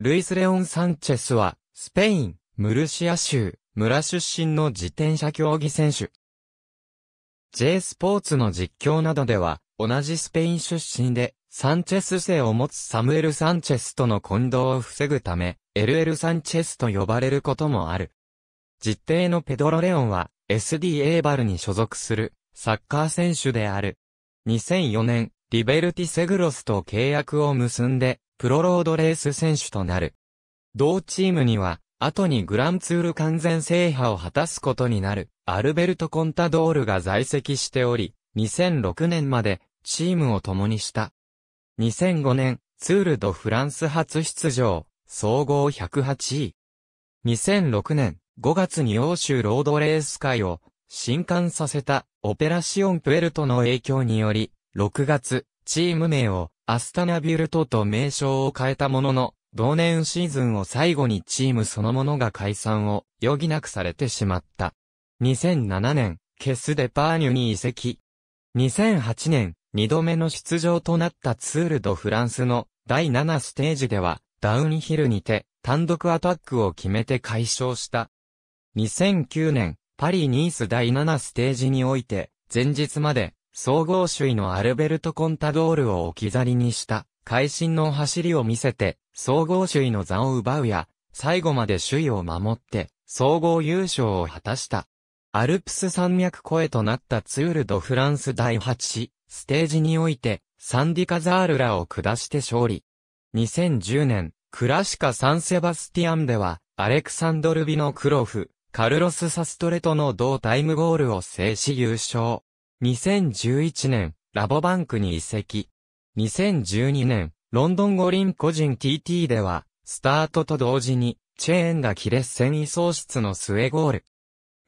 ルイス・レオン・サンチェスは、スペイン、ムルシア州、村出身の自転車競技選手。J スポーツの実況などでは、同じスペイン出身で、サンチェス姓を持つサムエル・サンチェスとの混同を防ぐため、LL サンチェスと呼ばれることもある。実定のペドロ・レオンは、SD エーバルに所属する、サッカー選手である。2004年、リベルティ・セグロスと契約を結んで、プロロードレース選手となる。同チームには、後にグランツール完全制覇を果たすことになる、アルベルト・コンタドールが在籍しており、2006年まで、チームを共にした。2005年、ツール・ド・フランス初出場、総合108位。2006年、5月に欧州ロードレース界を、新刊させた、オペラシオン・プエルトの影響により、6月、チーム名を、アスタナビルトと名称を変えたものの、同年シーズンを最後にチームそのものが解散を余儀なくされてしまった。2007年、ケス・デパーニュに移籍。2008年、2度目の出場となったツール・ド・フランスの第7ステージでは、ダウンヒルにて単独アタックを決めて解消した。2009年、パリ・ニース第7ステージにおいて、前日まで総合首位のアルベルト・コンタドールを置き去りにした、会心の走りを見せて、総合首位の座を奪うや、最後まで首位を守って、総合優勝を果たした。アルプス山脈越えとなったツール・ド・フランス第8ステージにおいて、サンディカザールらを下して勝利。2010年、クラシカ・サンセバスティアンでは、アレクサンドル・ビノ・クロフ、カルロス・サストレとの同タイムゴールを制し優勝。2011年、ラボバンクに移籍。2012年、ロンドン五輪個人 TT では、スタートと同時に、チェーンが切れ繊維喪失の末ゴール。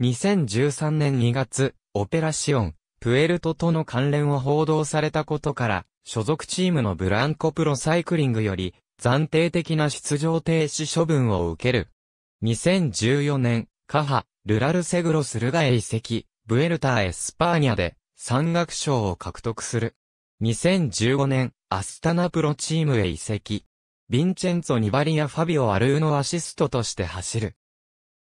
2013年2月、オペラシオン、プエルトとの関連を報道されたことから、所属チームのブランコプロサイクリングより、暫定的な出場停止処分を受ける。2014年、カハ、ルラルセグロスルガへ移籍、ブエルターエスパーニャで、山岳賞を獲得する。2015年、アスタナプロチームへ移籍。ヴィンチェンツォ・ニバリア・ファビオ・アルーのアシストとして走る。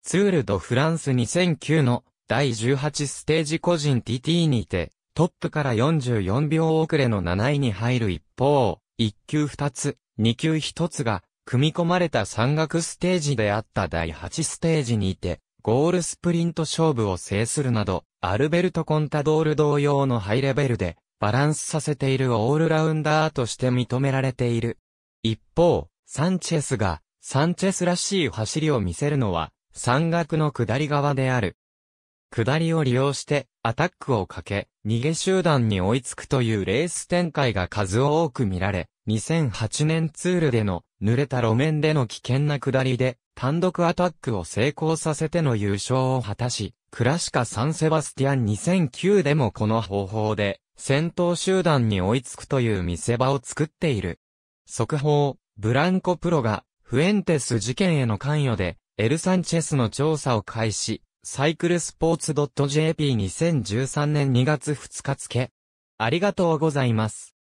ツール・ド・フランス2009の第18ステージ個人 TT にて、トップから44秒遅れの7位に入る一方、1級2つ、2級1つが、組み込まれた山岳ステージであった第8ステージにて、ゴールスプリント勝負を制するなど、アルベルト・コンタドール同様のハイレベルで、バランスさせているオールラウンダーとして認められている。一方、サンチェスが、サンチェスらしい走りを見せるのは、山岳の下り側である。下りを利用して、アタックをかけ、逃げ集団に追いつくというレース展開が数多く見られ、2008年ツールでの濡れた路面での危険な下りで単独アタックを成功させての優勝を果たし、クラシカ・サンセバスティアン2009でもこの方法で戦闘集団に追いつくという見せ場を作っている。速報、ブランコプロがフエンテス事件への関与でエル・サンチェスの調査を開始、サイクルスポーツ .jp2013 年2月2日付。ありがとうございます。